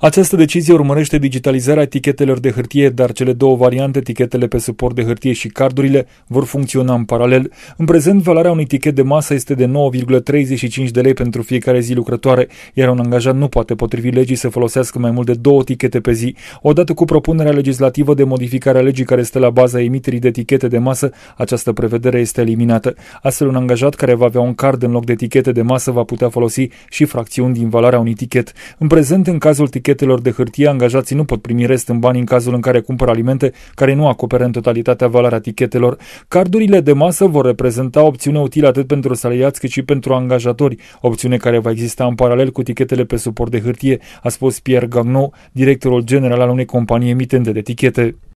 Această decizie urmărește digitalizarea etichetelor de hârtie, dar cele două variante, etichetele pe suport de hârtie și cardurile, vor funcționa în paralel. În prezent, valoarea unui etichet de masă este de 9,35 de lei pentru fiecare zi lucrătoare, iar un angajat nu poate potrivi legii să folosească mai mult de două etichete pe zi. Odată cu propunerea legislativă de modificare a legii care stă la baza emiterii de etichete de masă, această prevedere este eliminată. Astfel, un angajat care va avea un card în loc de etichete de masă va putea folosi și fracțiuni din valoarea unui etichet. În prezent, în cazul etichetelor de hârtie, angajații nu pot primi rest în bani în cazul în care cumpără alimente care nu acoperă în totalitatea valoarea tichetelor. Cardurile de masă vor reprezenta opțiune utilă atât pentru salariați cât și pentru angajatori, opțiune care va exista în paralel cu tichetele pe suport de hârtie, a spus Pierre Gagnon, directorul general al unei companii emitente de tichete.